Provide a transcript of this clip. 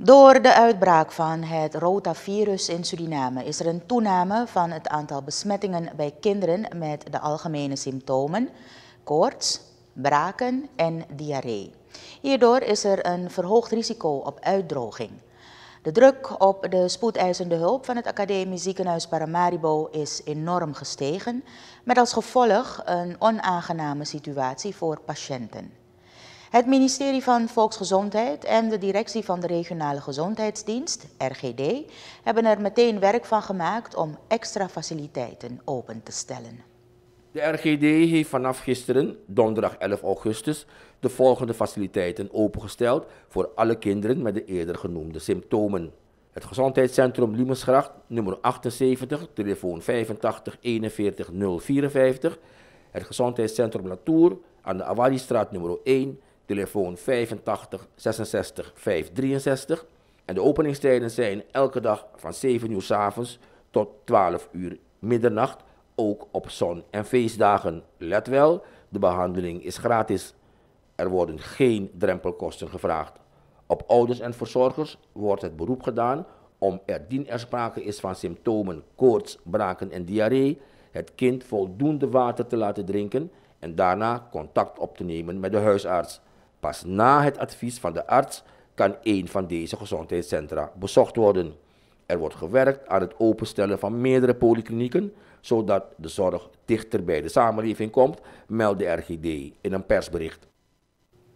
Door de uitbraak van het rotavirus in Suriname is er een toename van het aantal besmettingen bij kinderen met de algemene symptomen koorts, braken en diarree. Hierdoor is er een verhoogd risico op uitdroging. De druk op de spoedeisende hulp van het Academisch Ziekenhuis Paramaribo is enorm gestegen, met als gevolg een onaangename situatie voor patiënten. Het ministerie van Volksgezondheid en de directie van de regionale gezondheidsdienst, RGD, hebben er meteen werk van gemaakt om extra faciliteiten open te stellen. De RGD heeft vanaf gisteren, donderdag 11 augustus, de volgende faciliteiten opengesteld voor alle kinderen met de eerder genoemde symptomen. Het gezondheidscentrum Liemensgracht, nummer 78, telefoon 85 41 054. Het gezondheidscentrum Latour aan de Awaristraat nummer 1 telefoon 85 66 563. En de openingstijden zijn elke dag van 7 uur s avonds tot 12 uur middernacht, ook op zon- en feestdagen. Let wel, de behandeling is gratis. Er worden geen drempelkosten gevraagd. Op ouders en verzorgers wordt het beroep gedaan om er dien er sprake is van symptomen koorts, braken en diarree, het kind voldoende water te laten drinken en daarna contact op te nemen met de huisarts. Pas na het advies van de arts kan een van deze gezondheidscentra bezocht worden. Er wordt gewerkt aan het openstellen van meerdere polyklinieken, zodat de zorg dichter bij de samenleving komt, meldt de RGD in een persbericht.